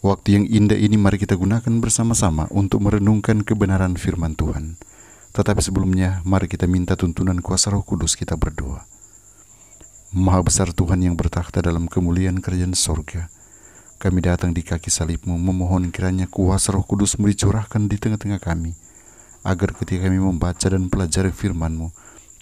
Waktu yang indah ini mari kita gunakan bersama-sama untuk merenungkan kebenaran firman Tuhan. Tetapi sebelumnya, mari kita minta tuntunan kuasa roh kudus kita berdoa. Maha besar Tuhan yang bertakhta dalam kemuliaan kerajaan sorga, kami datang di kaki salibmu memohon kiranya kuasa roh kudus dicurahkan di tengah-tengah kami, agar ketika kami membaca dan pelajari firmanmu,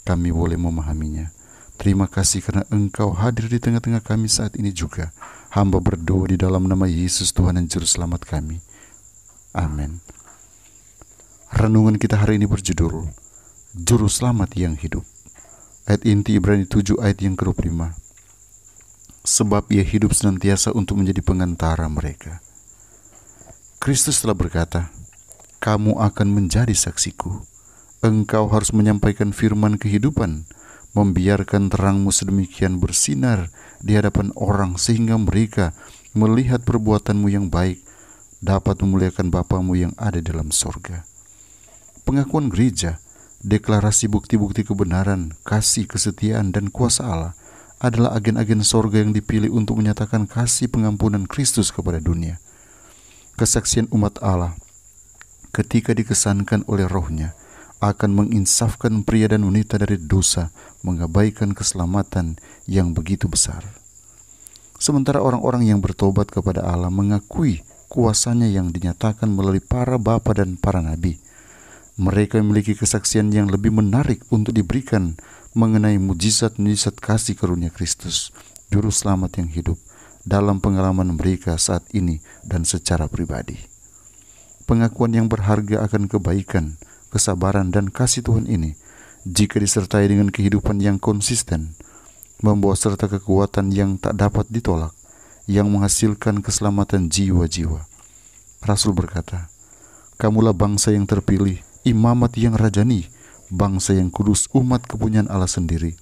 kami boleh memahaminya. Terima kasih karena engkau hadir di tengah-tengah kami saat ini juga. Hamba berdoa di dalam nama Yesus Tuhan dan Juru Selamat kami. Amin. Renungan kita hari ini berjudul Juru Selamat yang Hidup. Ayat inti Ibrani 7 ayat yang ke-25. Sebab ia hidup senantiasa untuk menjadi pengantara mereka. Kristus telah berkata, Kamu akan menjadi saksiku. Engkau harus menyampaikan firman kehidupan membiarkan terangmu sedemikian bersinar di hadapan orang sehingga mereka melihat perbuatanmu yang baik dapat memuliakan Bapamu yang ada dalam sorga. Pengakuan gereja, deklarasi bukti-bukti kebenaran, kasih, kesetiaan, dan kuasa Allah adalah agen-agen sorga yang dipilih untuk menyatakan kasih pengampunan Kristus kepada dunia. Kesaksian umat Allah ketika dikesankan oleh rohnya akan menginsafkan pria dan wanita dari dosa, mengabaikan keselamatan yang begitu besar. Sementara orang-orang yang bertobat kepada Allah mengakui kuasanya yang dinyatakan melalui para bapa dan para nabi. Mereka memiliki kesaksian yang lebih menarik untuk diberikan mengenai mujizat-mujizat kasih karunia Kristus, juru selamat yang hidup, dalam pengalaman mereka saat ini dan secara pribadi. Pengakuan yang berharga akan kebaikan, kesabaran, dan kasih Tuhan ini, jika disertai dengan kehidupan yang konsisten, membawa serta kekuatan yang tak dapat ditolak, yang menghasilkan keselamatan jiwa-jiwa. Rasul berkata, Kamulah bangsa yang terpilih, imamat yang rajani, bangsa yang kudus, umat kepunyaan Allah sendiri,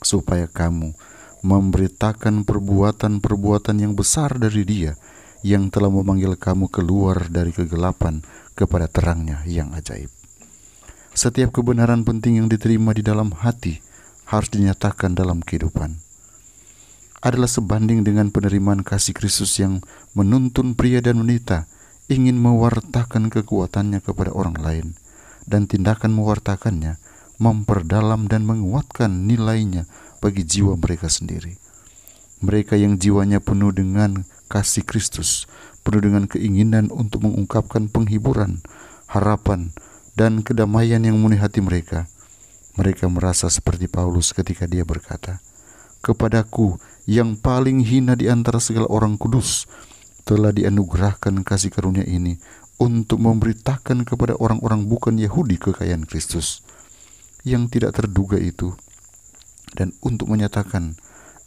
supaya kamu memberitakan perbuatan-perbuatan yang besar dari dia, yang telah memanggil kamu keluar dari kegelapan kepada terangnya yang ajaib. Setiap kebenaran penting yang diterima di dalam hati harus dinyatakan dalam kehidupan. Adalah sebanding dengan penerimaan kasih Kristus yang menuntun pria dan wanita ingin mewartakan kekuatannya kepada orang lain dan tindakan mewartakannya memperdalam dan menguatkan nilainya bagi jiwa mereka sendiri. Mereka yang jiwanya penuh dengan kasih Kristus, penuh dengan keinginan untuk mengungkapkan penghiburan, harapan, dan kedamaian yang mulia hati mereka. Mereka merasa seperti Paulus ketika dia berkata, "Kepadaku yang paling hina di antara segala orang kudus, telah dianugerahkan kasih karunia ini untuk memberitakan kepada orang-orang bukan Yahudi kekayaan Kristus yang tidak terduga itu dan untuk menyatakan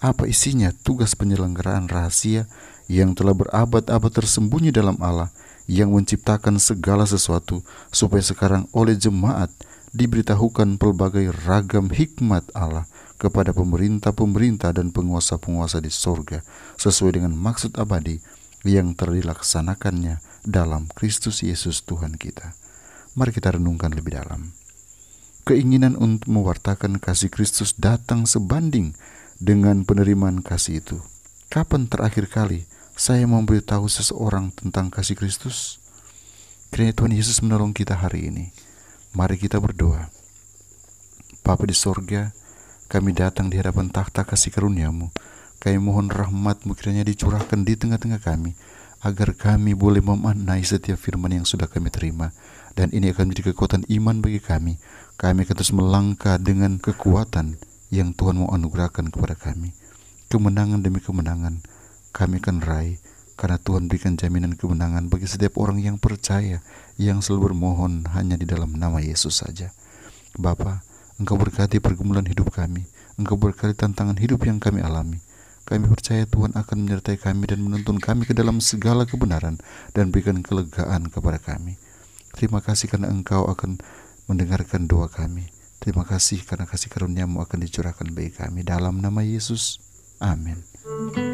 apa isinya tugas penyelenggaraan rahasia yang telah berabad-abad tersembunyi dalam Allah yang menciptakan segala sesuatu supaya sekarang oleh jemaat diberitahukan pelbagai ragam hikmat Allah kepada pemerintah-pemerintah dan penguasa-penguasa di sorga sesuai dengan maksud abadi yang terlaksanakannya dalam Kristus Yesus Tuhan kita. Mari kita renungkan lebih dalam. Keinginan untuk mewartakan kasih Kristus datang sebanding dengan penerimaan kasih itu – Kapan terakhir kali saya memberitahu seseorang tentang kasih Kristus? Kiranya Tuhan Yesus menolong kita hari ini. Mari kita berdoa. Bapa di sorga, kami datang di hadapan takhta kasih karuniamu. Kami mohon rahmatmu kiranya dicurahkan di tengah-tengah kami, agar kami boleh memaknai setiap firman yang sudah kami terima. Dan ini akan menjadi kekuatan iman bagi kami. Kami akan terus melangkah dengan kekuatan yang Tuhan mau anugerahkan kepada kami kemenangan demi kemenangan kami akan raih karena Tuhan berikan jaminan kemenangan bagi setiap orang yang percaya yang selalu bermohon hanya di dalam nama Yesus saja. Bapa, Engkau berkati pergumulan hidup kami, Engkau berkati tantangan hidup yang kami alami. Kami percaya Tuhan akan menyertai kami dan menuntun kami ke dalam segala kebenaran dan berikan kelegaan kepada kami. Terima kasih karena Engkau akan mendengarkan doa kami. Terima kasih karena kasih karuniamu akan dicurahkan bagi kami dalam nama Yesus. Amén.